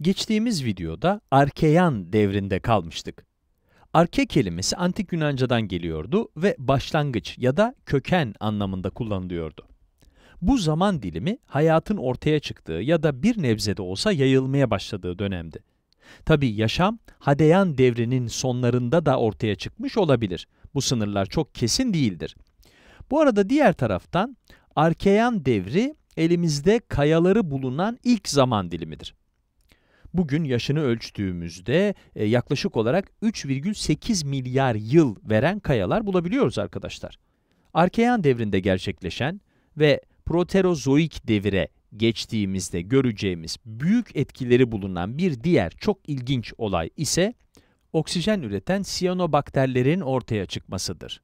Geçtiğimiz videoda Arkeyan devrinde kalmıştık. Arke kelimesi Antik Yunanca'dan geliyordu ve başlangıç ya da köken anlamında kullanılıyordu. Bu zaman dilimi hayatın ortaya çıktığı ya da bir nebzede olsa yayılmaya başladığı dönemdi. Tabi yaşam, Hadeyan devrinin sonlarında da ortaya çıkmış olabilir. Bu sınırlar çok kesin değildir. Bu arada diğer taraftan, Arkeyan devri elimizde kayaları bulunan ilk zaman dilimidir bugün yaşını ölçtüğümüzde e, yaklaşık olarak 3,8 milyar yıl veren kayalar bulabiliyoruz arkadaşlar. Arkeyan devrinde gerçekleşen ve Proterozoik devire geçtiğimizde göreceğimiz büyük etkileri bulunan bir diğer çok ilginç olay ise oksijen üreten siyanobakterlerin ortaya çıkmasıdır.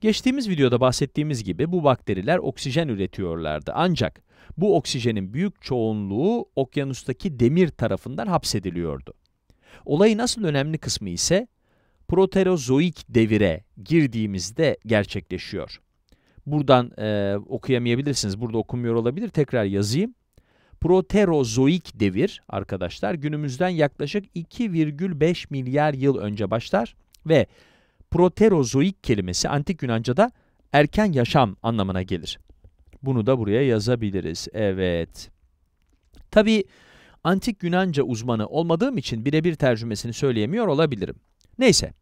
Geçtiğimiz videoda bahsettiğimiz gibi bu bakteriler oksijen üretiyorlardı. Ancak bu oksijenin büyük çoğunluğu okyanustaki demir tarafından hapsediliyordu. Olayın asıl önemli kısmı ise proterozoik devire girdiğimizde gerçekleşiyor. Buradan e, okuyamayabilirsiniz, burada okumuyor olabilir. Tekrar yazayım. Proterozoik devir arkadaşlar günümüzden yaklaşık 2,5 milyar yıl önce başlar ve proterozoik kelimesi antik Yunanca'da erken yaşam anlamına gelir. Bunu da buraya yazabiliriz. Evet. Tabi antik Yunanca uzmanı olmadığım için birebir tercümesini söyleyemiyor olabilirim. Neyse,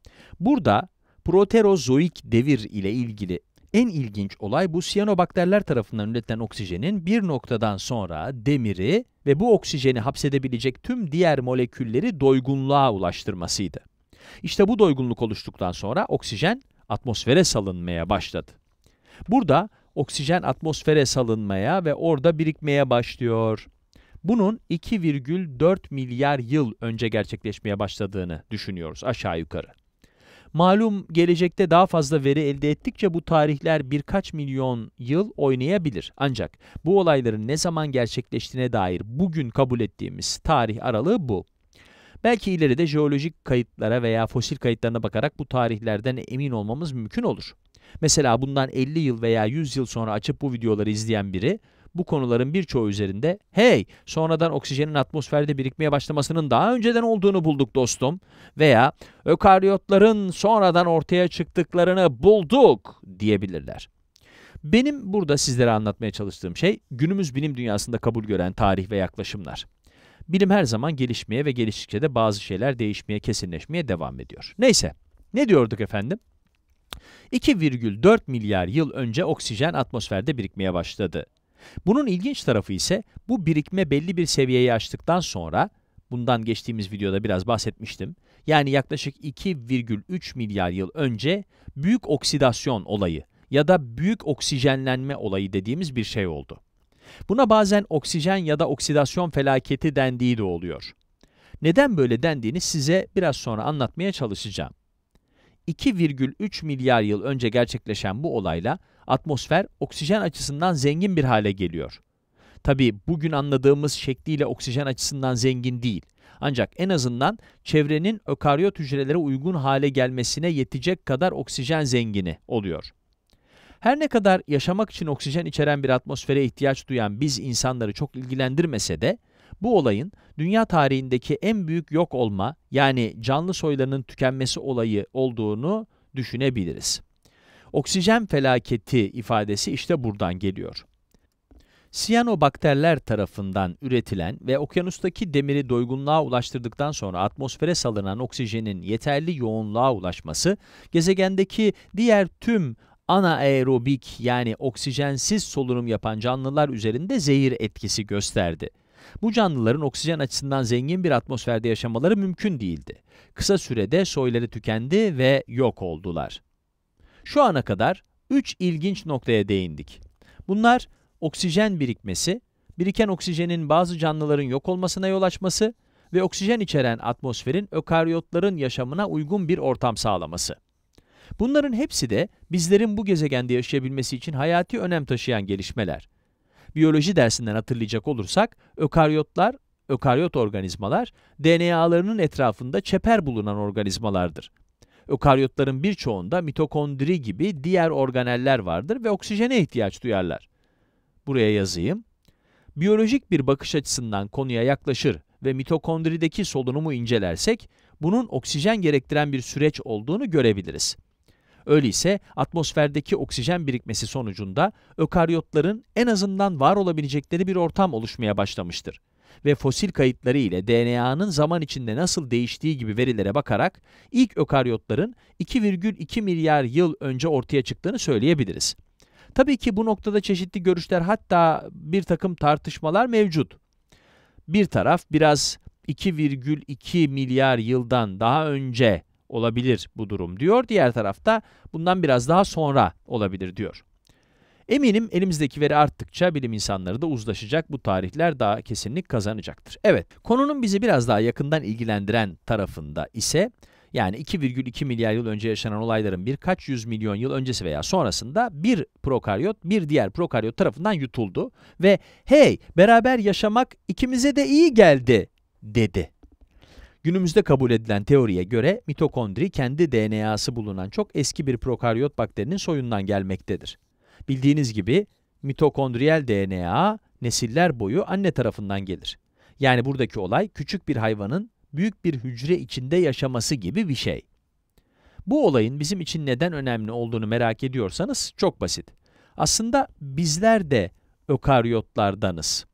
burada proterozoik devir ile ilgili en ilginç olay bu siyanobakterler tarafından üretilen oksijenin bir noktadan sonra demiri ve bu oksijeni hapsedebilecek tüm diğer molekülleri doygunluğa ulaştırmasıydı. İşte bu doygunluk oluştuktan sonra oksijen atmosfere salınmaya başladı. Burada oksijen atmosfere salınmaya ve orada birikmeye başlıyor. Bunun 2,4 milyar yıl önce gerçekleşmeye başladığını düşünüyoruz aşağı yukarı. Malum gelecekte daha fazla veri elde ettikçe bu tarihler birkaç milyon yıl oynayabilir. Ancak bu olayların ne zaman gerçekleştiğine dair bugün kabul ettiğimiz tarih aralığı bu. Belki ileride jeolojik kayıtlara veya fosil kayıtlarına bakarak bu tarihlerden emin olmamız mümkün olur. Mesela bundan 50 yıl veya 100 yıl sonra açıp bu videoları izleyen biri bu konuların birçoğu üzerinde hey sonradan oksijenin atmosferde birikmeye başlamasının daha önceden olduğunu bulduk dostum veya ökaryotların sonradan ortaya çıktıklarını bulduk diyebilirler. Benim burada sizlere anlatmaya çalıştığım şey günümüz bilim dünyasında kabul gören tarih ve yaklaşımlar. Bilim her zaman gelişmeye ve geliştikçe de bazı şeyler değişmeye, kesinleşmeye devam ediyor. Neyse, ne diyorduk efendim? 2,4 milyar yıl önce oksijen atmosferde birikmeye başladı. Bunun ilginç tarafı ise bu birikme belli bir seviyeyi aştıktan sonra, bundan geçtiğimiz videoda biraz bahsetmiştim, yani yaklaşık 2,3 milyar yıl önce büyük oksidasyon olayı ya da büyük oksijenlenme olayı dediğimiz bir şey oldu. Buna bazen oksijen ya da oksidasyon felaketi dendiği de oluyor. Neden böyle dendiğini size biraz sonra anlatmaya çalışacağım. 2,3 milyar yıl önce gerçekleşen bu olayla atmosfer oksijen açısından zengin bir hale geliyor. Tabi bugün anladığımız şekliyle oksijen açısından zengin değil. Ancak en azından çevrenin ökaryot hücrelere uygun hale gelmesine yetecek kadar oksijen zengini oluyor. Her ne kadar yaşamak için oksijen içeren bir atmosfere ihtiyaç duyan biz insanları çok ilgilendirmese de, bu olayın dünya tarihindeki en büyük yok olma yani canlı soylarının tükenmesi olayı olduğunu düşünebiliriz. Oksijen felaketi ifadesi işte buradan geliyor. Siyanobakterler tarafından üretilen ve okyanustaki demiri doygunluğa ulaştırdıktan sonra atmosfere salınan oksijenin yeterli yoğunluğa ulaşması, gezegendeki diğer tüm anaerobik yani oksijensiz solunum yapan canlılar üzerinde zehir etkisi gösterdi. Bu canlıların oksijen açısından zengin bir atmosferde yaşamaları mümkün değildi. Kısa sürede soyları tükendi ve yok oldular. Şu ana kadar 3 ilginç noktaya değindik. Bunlar oksijen birikmesi, biriken oksijenin bazı canlıların yok olmasına yol açması ve oksijen içeren atmosferin ökaryotların yaşamına uygun bir ortam sağlaması. Bunların hepsi de bizlerin bu gezegende yaşayabilmesi için hayati önem taşıyan gelişmeler. Biyoloji dersinden hatırlayacak olursak, ökaryotlar, ökaryot organizmalar, DNA'larının etrafında çeper bulunan organizmalardır. Ökaryotların birçoğunda mitokondri gibi diğer organeller vardır ve oksijene ihtiyaç duyarlar. Buraya yazayım. Biyolojik bir bakış açısından konuya yaklaşır ve mitokondrideki solunumu incelersek, bunun oksijen gerektiren bir süreç olduğunu görebiliriz. Öyleyse atmosferdeki oksijen birikmesi sonucunda ökaryotların en azından var olabilecekleri bir ortam oluşmaya başlamıştır. Ve fosil kayıtları ile DNA'nın zaman içinde nasıl değiştiği gibi verilere bakarak ilk ökaryotların 2,2 milyar yıl önce ortaya çıktığını söyleyebiliriz. Tabii ki bu noktada çeşitli görüşler hatta bir takım tartışmalar mevcut. Bir taraf biraz 2,2 milyar yıldan daha önce olabilir bu durum diyor. Diğer tarafta bundan biraz daha sonra olabilir diyor. Eminim elimizdeki veri arttıkça bilim insanları da uzlaşacak, bu tarihler daha kesinlik kazanacaktır. Evet, konunun bizi biraz daha yakından ilgilendiren tarafında ise, yani 2,2 milyar yıl önce yaşanan olayların birkaç yüz milyon yıl öncesi veya sonrasında bir prokaryot bir diğer prokaryot tarafından yutuldu ve hey beraber yaşamak ikimize de iyi geldi dedi. Günümüzde kabul edilen teoriye göre mitokondri kendi DNA'sı bulunan çok eski bir prokaryot bakterinin soyundan gelmektedir. Bildiğiniz gibi mitokondriyel DNA nesiller boyu anne tarafından gelir. Yani buradaki olay küçük bir hayvanın büyük bir hücre içinde yaşaması gibi bir şey. Bu olayın bizim için neden önemli olduğunu merak ediyorsanız çok basit. Aslında bizler de ökaryotlardanız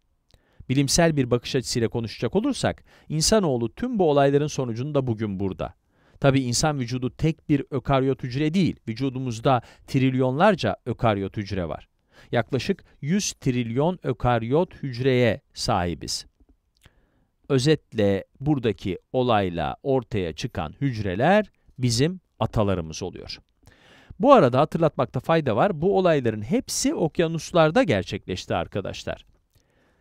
bilimsel bir bakış açısıyla konuşacak olursak, insanoğlu tüm bu olayların sonucunda bugün burada. Tabi insan vücudu tek bir ökaryot hücre değil, vücudumuzda trilyonlarca ökaryot hücre var. Yaklaşık 100 trilyon ökaryot hücreye sahibiz. Özetle buradaki olayla ortaya çıkan hücreler bizim atalarımız oluyor. Bu arada hatırlatmakta fayda var, bu olayların hepsi okyanuslarda gerçekleşti arkadaşlar.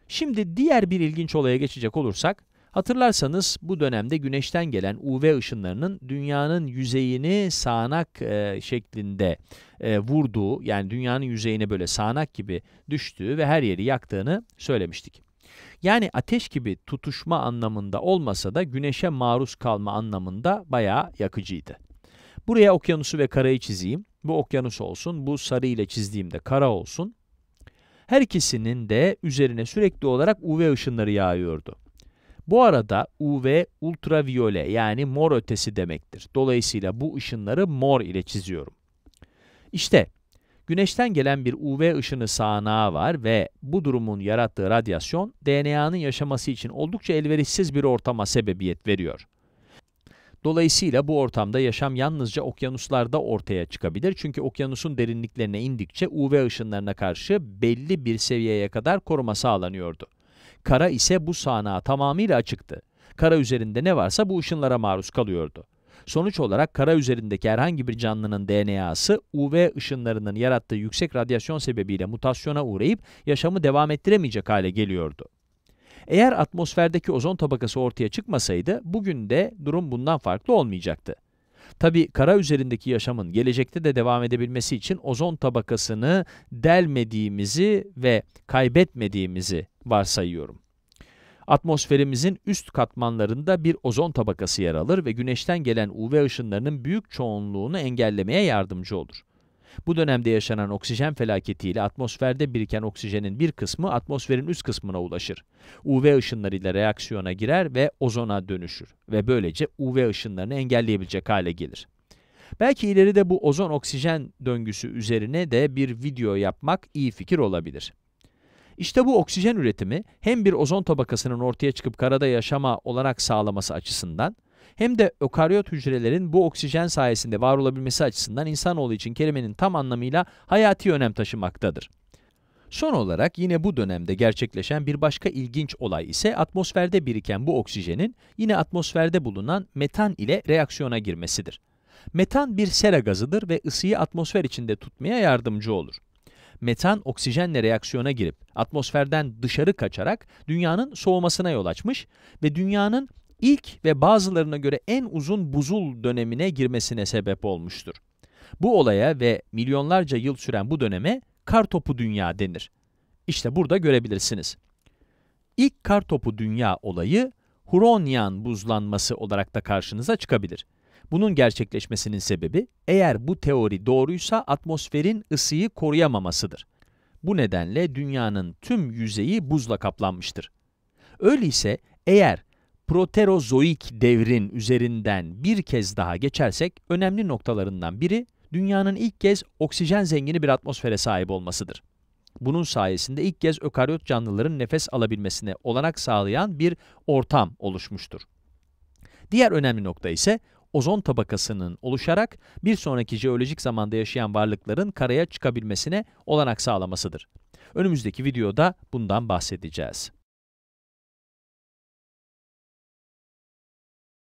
Şimdi diğer bir ilginç olaya geçecek olursak, hatırlarsanız bu dönemde güneşten gelen UV ışınlarının dünyanın yüzeyini sağanak e, şeklinde e, vurduğu, yani dünyanın yüzeyine böyle sağanak gibi düştüğü ve her yeri yaktığını söylemiştik. Yani ateş gibi tutuşma anlamında olmasa da güneşe maruz kalma anlamında bayağı yakıcıydı. Buraya okyanusu ve karayı çizeyim. Bu okyanus olsun, bu sarı ile çizdiğimde kara olsun. Her ikisinin de üzerine sürekli olarak UV ışınları yağıyordu. Bu arada UV ultraviyole yani mor ötesi demektir. Dolayısıyla bu ışınları mor ile çiziyorum. İşte güneşten gelen bir UV ışını sağanağı var ve bu durumun yarattığı radyasyon DNA'nın yaşaması için oldukça elverişsiz bir ortama sebebiyet veriyor. Dolayısıyla bu ortamda yaşam yalnızca okyanuslarda ortaya çıkabilir. Çünkü okyanusun derinliklerine indikçe UV ışınlarına karşı belli bir seviyeye kadar koruma sağlanıyordu. Kara ise bu sahnağa tamamıyla açıktı. Kara üzerinde ne varsa bu ışınlara maruz kalıyordu. Sonuç olarak kara üzerindeki herhangi bir canlının DNA'sı UV ışınlarının yarattığı yüksek radyasyon sebebiyle mutasyona uğrayıp yaşamı devam ettiremeyecek hale geliyordu. Eğer atmosferdeki ozon tabakası ortaya çıkmasaydı bugün de durum bundan farklı olmayacaktı. Tabi kara üzerindeki yaşamın gelecekte de devam edebilmesi için ozon tabakasını delmediğimizi ve kaybetmediğimizi varsayıyorum. Atmosferimizin üst katmanlarında bir ozon tabakası yer alır ve güneşten gelen UV ışınlarının büyük çoğunluğunu engellemeye yardımcı olur. Bu dönemde yaşanan oksijen felaketiyle atmosferde biriken oksijenin bir kısmı atmosferin üst kısmına ulaşır. UV ışınlarıyla reaksiyona girer ve ozona dönüşür ve böylece UV ışınlarını engelleyebilecek hale gelir. Belki ileride bu ozon oksijen döngüsü üzerine de bir video yapmak iyi fikir olabilir. İşte bu oksijen üretimi hem bir ozon tabakasının ortaya çıkıp karada yaşama olanak sağlaması açısından hem de ökaryot hücrelerin bu oksijen sayesinde var olabilmesi açısından insanoğlu için kelimenin tam anlamıyla hayati önem taşımaktadır. Son olarak yine bu dönemde gerçekleşen bir başka ilginç olay ise atmosferde biriken bu oksijenin yine atmosferde bulunan metan ile reaksiyona girmesidir. Metan bir sera gazıdır ve ısıyı atmosfer içinde tutmaya yardımcı olur. Metan oksijenle reaksiyona girip atmosferden dışarı kaçarak dünyanın soğumasına yol açmış ve dünyanın ilk ve bazılarına göre en uzun buzul dönemine girmesine sebep olmuştur. Bu olaya ve milyonlarca yıl süren bu döneme Kar Topu dünya denir. İşte burada görebilirsiniz. İlk Kar Topu dünya olayı Huronian buzlanması olarak da karşınıza çıkabilir. Bunun gerçekleşmesinin sebebi eğer bu teori doğruysa atmosferin ısıyı koruyamamasıdır. Bu nedenle dünyanın tüm yüzeyi buzla kaplanmıştır. Öyleyse eğer proterozoik devrin üzerinden bir kez daha geçersek önemli noktalarından biri dünyanın ilk kez oksijen zengini bir atmosfere sahip olmasıdır. Bunun sayesinde ilk kez ökaryot canlıların nefes alabilmesine olanak sağlayan bir ortam oluşmuştur. Diğer önemli nokta ise ozon tabakasının oluşarak bir sonraki jeolojik zamanda yaşayan varlıkların karaya çıkabilmesine olanak sağlamasıdır. Önümüzdeki videoda bundan bahsedeceğiz.